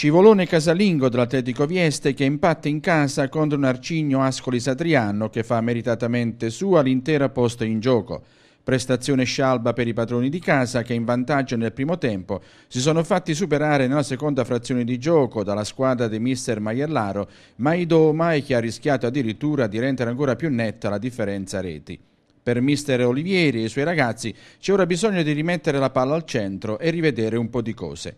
Scivolone casalingo dell'Atletico Vieste che impatta in casa contro un arcigno Ascoli Satriano che fa meritatamente sua l'intera posta in gioco. Prestazione scialba per i padroni di casa che in vantaggio nel primo tempo si sono fatti superare nella seconda frazione di gioco dalla squadra di mister Maiellaro, ma Idomai che ha rischiato addirittura di rendere ancora più netta la differenza reti. Per mister Olivieri e i suoi ragazzi c'è ora bisogno di rimettere la palla al centro e rivedere un po' di cose.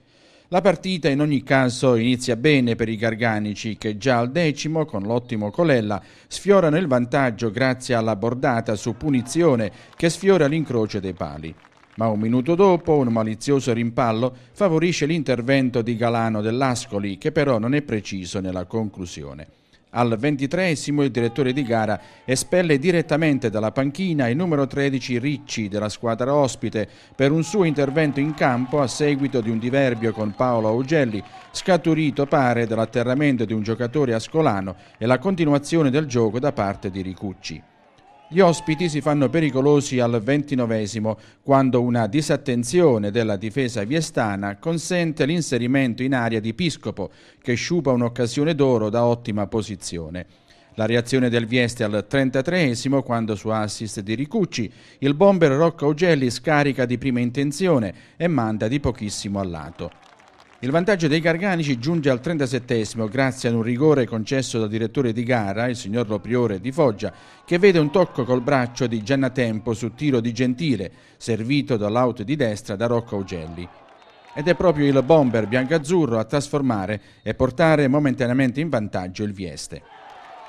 La partita in ogni caso inizia bene per i garganici che già al decimo con l'ottimo Colella sfiorano il vantaggio grazie alla bordata su punizione che sfiora l'incrocio dei pali. Ma un minuto dopo un malizioso rimpallo favorisce l'intervento di Galano dell'Ascoli che però non è preciso nella conclusione. Al ventitreesimo il direttore di gara espelle direttamente dalla panchina il numero 13 Ricci della squadra ospite per un suo intervento in campo a seguito di un diverbio con Paolo Augelli, scaturito pare dall'atterramento di un giocatore ascolano e la continuazione del gioco da parte di Ricucci. Gli ospiti si fanno pericolosi al 29 quando una disattenzione della difesa viestana consente l'inserimento in aria di Piscopo, che sciupa un'occasione d'oro da ottima posizione. La reazione del Vieste al 33 quando su assist di Ricucci il bomber Rocco Ugelli scarica di prima intenzione e manda di pochissimo al lato. Il vantaggio dei Garganici giunge al 37 esimo grazie ad un rigore concesso dal direttore di gara, il signor Lopriore di Foggia, che vede un tocco col braccio di Giannatempo su tiro di Gentile, servito dall'out di destra da Rocco Augelli. Ed è proprio il bomber biancazzurro a trasformare e portare momentaneamente in vantaggio il Vieste.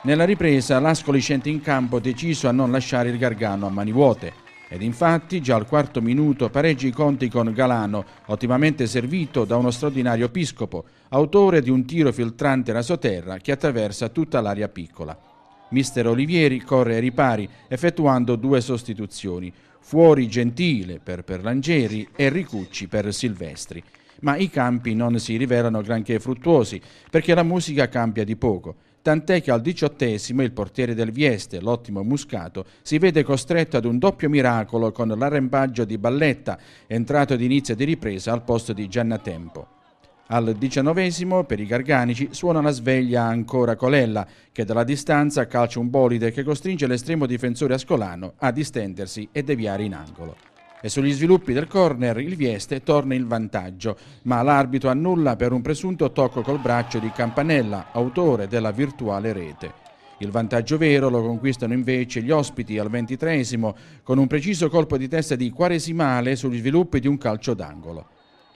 Nella ripresa l'Ascoli scende in campo deciso a non lasciare il Gargano a mani vuote. Ed infatti già al quarto minuto pareggi i conti con Galano, ottimamente servito da uno straordinario episcopo, autore di un tiro filtrante rasoterra che attraversa tutta l'area piccola. Mister Olivieri corre ai ripari effettuando due sostituzioni, fuori Gentile per Perlangieri e Ricucci per Silvestri. Ma i campi non si rivelano granché fruttuosi perché la musica cambia di poco tant'è che al diciottesimo il portiere del Vieste, l'ottimo Muscato, si vede costretto ad un doppio miracolo con l'arrembaggio di Balletta, entrato ad inizio di ripresa al posto di Giannatempo. Al diciannovesimo, per i garganici, suona la sveglia ancora Colella, che dalla distanza calcia un bolide che costringe l'estremo difensore ascolano a distendersi e deviare in angolo e sugli sviluppi del corner il Vieste torna in vantaggio, ma l'arbitro annulla per un presunto tocco col braccio di Campanella, autore della virtuale rete. Il vantaggio vero lo conquistano invece gli ospiti al ventitresimo con un preciso colpo di testa di quaresimale sugli sviluppi di un calcio d'angolo.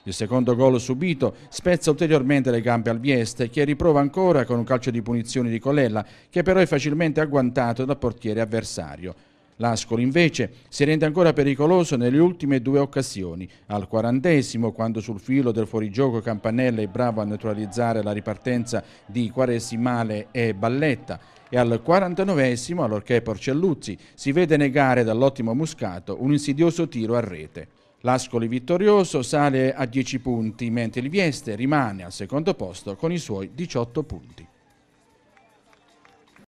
Il secondo gol subito spezza ulteriormente le gambe al Vieste che riprova ancora con un calcio di punizione di Colella che però è facilmente agguantato dal portiere avversario. L'Ascoli invece si rende ancora pericoloso nelle ultime due occasioni, al quarantesimo quando sul filo del fuorigioco Campanella è bravo a neutralizzare la ripartenza di Quaresimale e Balletta e al 49esimo, allorché Porcelluzzi si vede negare dall'ottimo Muscato un insidioso tiro a rete. L'Ascoli vittorioso sale a 10 punti, mentre il Vieste rimane al secondo posto con i suoi 18 punti.